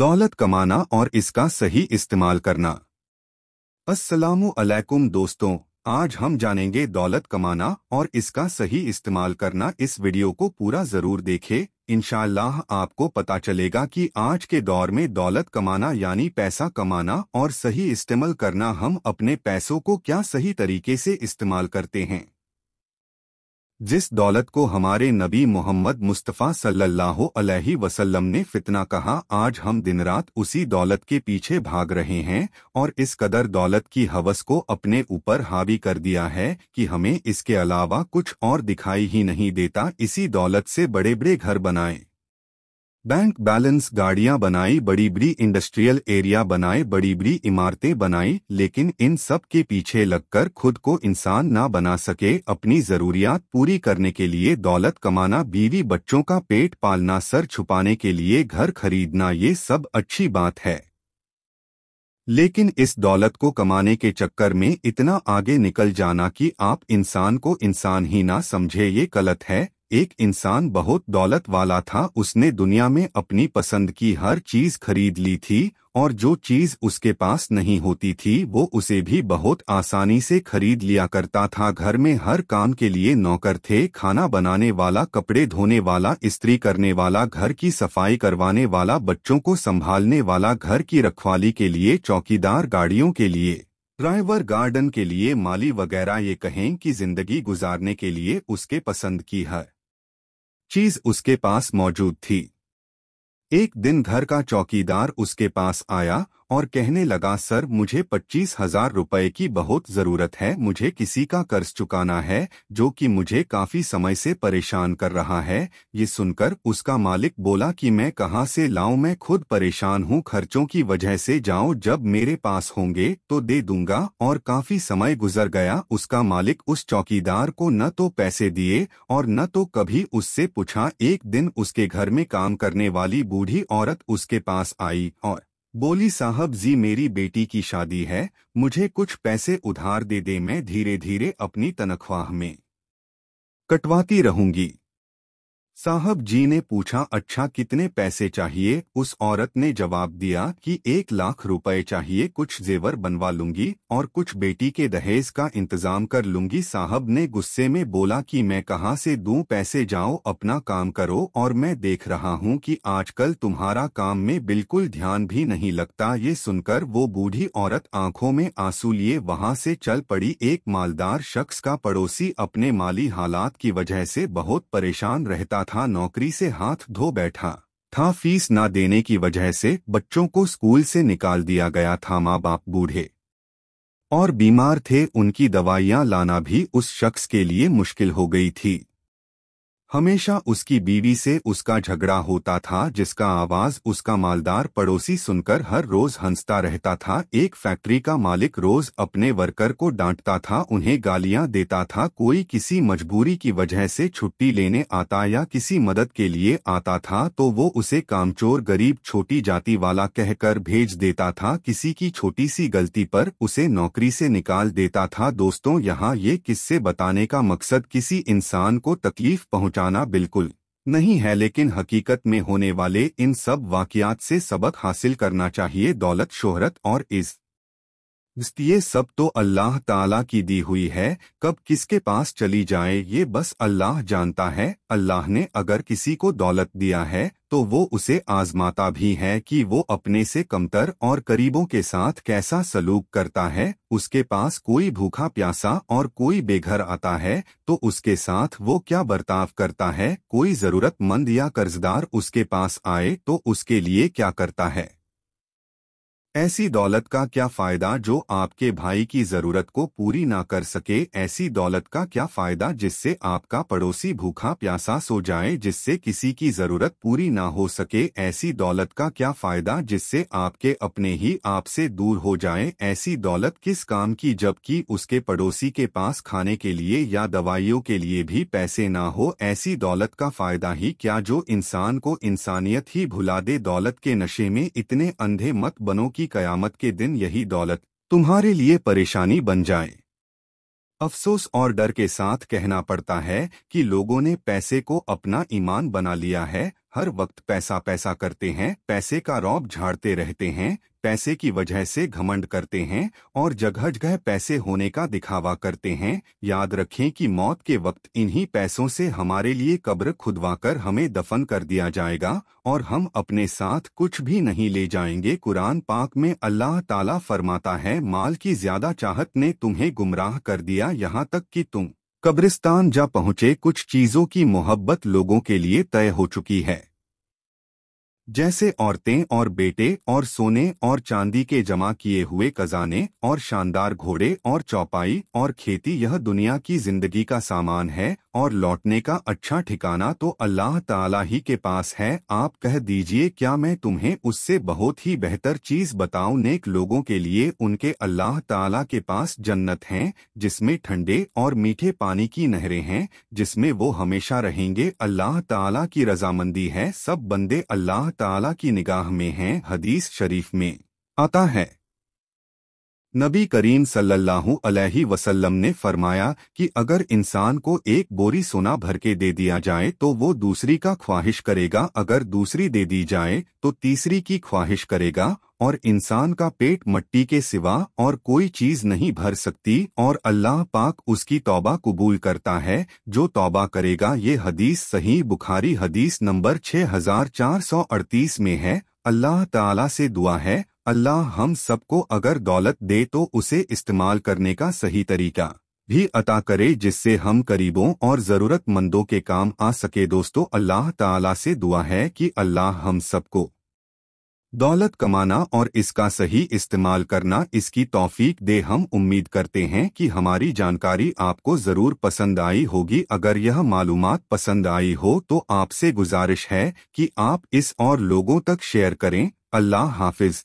दौलत कमाना और इसका सही इस्तेमाल करना असलकुम दोस्तों आज हम जानेंगे दौलत कमाना और इसका सही इस्तेमाल करना इस वीडियो को पूरा ज़रूर देखें इनशालाह आपको पता चलेगा कि आज के दौर में दौलत कमाना यानी पैसा कमाना और सही इस्तेमाल करना हम अपने पैसों को क्या सही तरीके से इस्तेमाल करते हैं जिस दौलत को हमारे नबी मोहम्मद मुस्तफ़ा सल्लल्लाहु अलैहि वसल्लम ने फितना कहा आज हम दिन रात उसी दौलत के पीछे भाग रहे हैं और इस कदर दौलत की हवस को अपने ऊपर हावी कर दिया है कि हमें इसके अलावा कुछ और दिखाई ही नहीं देता इसी दौलत से बड़े बड़े घर बनाएं बैंक बैलेंस गाड़ियां बनाई बड़ी बड़ी इंडस्ट्रियल एरिया बनाए बड़ी बड़ी इमारतें बनाई लेकिन इन सब के पीछे लगकर खुद को इंसान ना बना सके अपनी जरूरियात पूरी करने के लिए दौलत कमाना बीवी बच्चों का पेट पालना सर छुपाने के लिए घर खरीदना ये सब अच्छी बात है लेकिन इस दौलत को कमाने के चक्कर में इतना आगे निकल जाना कि आप इंसान को इंसान ही ना समझे ये गलत है एक इंसान बहुत दौलत वाला था उसने दुनिया में अपनी पसंद की हर चीज खरीद ली थी और जो चीज उसके पास नहीं होती थी वो उसे भी बहुत आसानी से खरीद लिया करता था घर में हर काम के लिए नौकर थे खाना बनाने वाला कपड़े धोने वाला स्त्री करने वाला घर की सफाई करवाने वाला बच्चों को संभालने वाला घर की रखवाली के लिए चौकीदार गाड़ियों के लिए ड्राइवर गार्डन के लिए माली वगैरह ये कहें कि जिंदगी गुजारने के लिए उसके पसंद की है चीज उसके पास मौजूद थी एक दिन घर का चौकीदार उसके पास आया और कहने लगा सर मुझे पच्चीस हजार रूपए की बहुत ज़रूरत है मुझे किसी का कर्ज चुकाना है जो कि मुझे काफ़ी समय से परेशान कर रहा है ये सुनकर उसका मालिक बोला कि मैं कहाँ से लाऊं मैं खुद परेशान हूँ खर्चों की वजह से जाओ जब मेरे पास होंगे तो दे दूंगा और काफ़ी समय गुजर गया उसका मालिक उस चौकीदार को न तो पैसे दिए और न तो कभी उससे पूछा एक दिन उसके घर में काम करने वाली बूढ़ी औरत उसके पास आई और बोली साहब जी मेरी बेटी की शादी है मुझे कुछ पैसे उधार दे दे मैं धीरे धीरे अपनी तनख्वाह में कटवाती रहूंगी साहब जी ने पूछा अच्छा कितने पैसे चाहिए उस औरत ने जवाब दिया कि एक लाख रुपए चाहिए कुछ जेवर बनवा लूंगी और कुछ बेटी के दहेज का इंतजाम कर लूंगी साहब ने गुस्से में बोला कि मैं कहाँ से दू पैसे जाओ अपना काम करो और मैं देख रहा हूँ कि आजकल तुम्हारा काम में बिल्कुल ध्यान भी नहीं लगता ये सुनकर वो बूढ़ी औरत आँखों में आंसू लिए वहाँ से चल पड़ी एक मालदार शख्स का पड़ोसी अपने माली हालात की वजह से बहुत परेशान रहता था था नौकरी से हाथ धो बैठा था फीस ना देने की वजह से बच्चों को स्कूल से निकाल दिया गया था माँ बाप बूढ़े और बीमार थे उनकी दवाइयाँ लाना भी उस शख्स के लिए मुश्किल हो गई थी हमेशा उसकी बीवी से उसका झगड़ा होता था जिसका आवाज उसका मालदार पड़ोसी सुनकर हर रोज हंसता रहता था एक फैक्ट्री का मालिक रोज अपने वर्कर को डांटता था उन्हें गालियां देता था कोई किसी मजबूरी की वजह से छुट्टी लेने आता या किसी मदद के लिए आता था तो वो उसे कामचोर गरीब छोटी जाति वाला कहकर भेज देता था किसी की छोटी सी गलती पर उसे नौकरी से निकाल देता था दोस्तों यहाँ ये किस्से बताने का मकसद किसी इंसान को तकलीफ पहुँचा बचाना बिल्कुल नहीं है लेकिन हकीकत में होने वाले इन सब वाकियात से सबक हासिल करना चाहिए दौलत शोहरत और इज़्ज़त ये सब तो अल्लाह ताला की दी हुई है कब किसके पास चली जाए ये बस अल्लाह जानता है अल्लाह ने अगर किसी को दौलत दिया है तो वो उसे आजमाता भी है कि वो अपने से कमतर और करीबों के साथ कैसा सलूक करता है उसके पास कोई भूखा प्यासा और कोई बेघर आता है तो उसके साथ वो क्या बर्ताव करता है कोई जरूरतमंद या कर्जदार उसके पास आए तो उसके लिए क्या करता है ऐसी दौलत का क्या फ़ायदा जो आपके भाई की ज़रूरत को पूरी ना कर सके ऐसी दौलत का क्या फ़ायदा जिससे आपका पड़ोसी भूखा प्यासा सो जाए जिससे किसी की ज़रूरत पूरी ना हो सके ऐसी दौलत का क्या फ़ायदा जिससे आपके अपने ही आपसे दूर हो जाए ऐसी दौलत किस काम की जबकि उसके पड़ोसी के पास खाने के लिए या दवाइयों के लिए भी पैसे ना हो ऐसी दौलत का फ़ायदा ही क्या जो इंसान को इंसानियत ही भुला दे दौलत के नशे में इतने अंधे मत बनो की कि कयामत के दिन यही दौलत तुम्हारे लिए परेशानी बन जाए अफसोस और डर के साथ कहना पड़ता है कि लोगों ने पैसे को अपना ईमान बना लिया है हर वक्त पैसा पैसा करते हैं पैसे का रौब झाड़ते रहते हैं पैसे की वजह से घमंड करते हैं और जगह जगह पैसे होने का दिखावा करते हैं याद रखें कि मौत के वक्त इन्हीं पैसों से हमारे लिए कब्र खुदवाकर हमें दफन कर दिया जाएगा और हम अपने साथ कुछ भी नहीं ले जाएंगे कुरान पाक में अल्लाह ताला फरमाता है माल की ज्यादा चाहत ने तुम्हें गुमराह कर दिया यहाँ तक कि तुम कब्रिस्तान जा पहुँचे कुछ चीज़ों की मोहब्बत लोगों के लिए तय हो चुकी है जैसे औरतें और बेटे और सोने और चांदी के जमा किए हुए खजाने और शानदार घोड़े और चौपाई और खेती यह दुनिया की जिंदगी का सामान है और लौटने का अच्छा ठिकाना तो अल्लाह ताला ही के पास है आप कह दीजिए क्या मैं तुम्हें उससे बहुत ही बेहतर चीज बताऊं नेक लोगों के लिए उनके अल्लाह ताला के पास जन्नत है जिसमें ठंडे और मीठे पानी की नहरें हैं जिसमें वो हमेशा रहेंगे अल्लाह तला की रजामंदी है सब बंदे अल्लाह ताला की निगाह में हैं हदीस शरीफ में आता है नबी करीम सल्लल्लाहु अलैहि वसल्लम ने फरमाया कि अगर इंसान को एक बोरी सोना भर के दे दिया जाए तो वो दूसरी का ख्वाहिश करेगा अगर दूसरी दे दी जाए तो तीसरी की ख्वाहिश करेगा और इंसान का पेट मट्टी के सिवा और कोई चीज नहीं भर सकती और अल्लाह पाक उसकी तौबा कबूल करता है जो तौबा करेगा ये हदीस सही बुखारी हदीस नंबर 6438 में है अल्लाह ताला से दुआ है अल्लाह हम सबको अगर दौलत दे तो उसे इस्तेमाल करने का सही तरीका भी अता करे जिससे हम गरीबों और ज़रूरतमंदों के काम आ सके दोस्तों अल्लाह ताला से दुआ है कि अल्लाह हम सबको दौलत कमाना और इसका सही इस्तेमाल करना इसकी तौफीक दे हम उम्मीद करते हैं कि हमारी जानकारी आपको ज़रूर पसंद आई होगी अगर यह मालूम पसंद आई हो तो आपसे गुजारिश है कि आप इस और लोगों तक शेयर करें अल्लाह हाफिज़